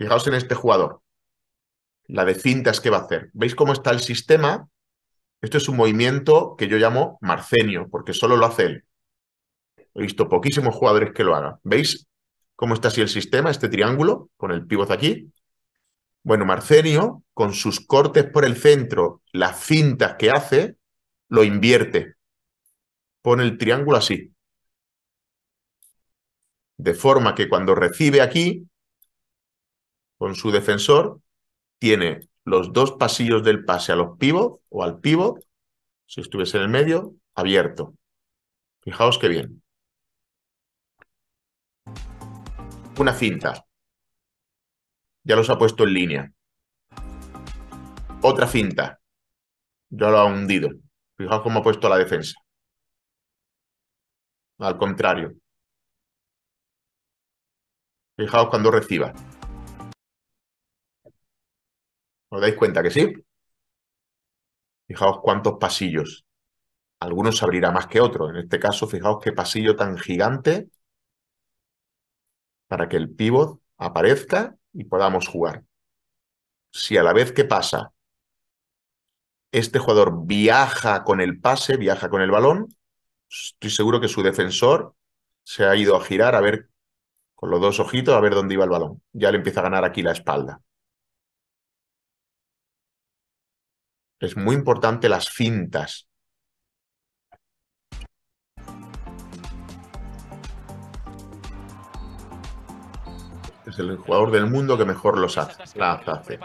Fijaos en este jugador, la de cintas que va a hacer. ¿Veis cómo está el sistema? Esto es un movimiento que yo llamo marcenio, porque solo lo hace él. He visto poquísimos jugadores que lo hagan. ¿Veis cómo está así el sistema, este triángulo, con el pívot aquí? Bueno, Marcenio, con sus cortes por el centro, las cintas que hace, lo invierte. Pone el triángulo así. De forma que cuando recibe aquí, con su defensor, tiene los dos pasillos del pase a los pivot o al pivot, si estuviese en el medio, abierto. Fijaos qué bien. Una cinta. Ya los ha puesto en línea. Otra cinta. Ya lo ha hundido. Fijaos cómo ha puesto la defensa. Al contrario. Fijaos cuando reciba. ¿Os dais cuenta que sí? Fijaos cuántos pasillos. Algunos abrirá más que otros. En este caso, fijaos qué pasillo tan gigante para que el pivot aparezca y podamos jugar. Si a la vez que pasa, este jugador viaja con el pase, viaja con el balón, estoy seguro que su defensor se ha ido a girar a ver con los dos ojitos a ver dónde iba el balón. Ya le empieza a ganar aquí la espalda. Es muy importante las fintas. Es el jugador del mundo que mejor los hace.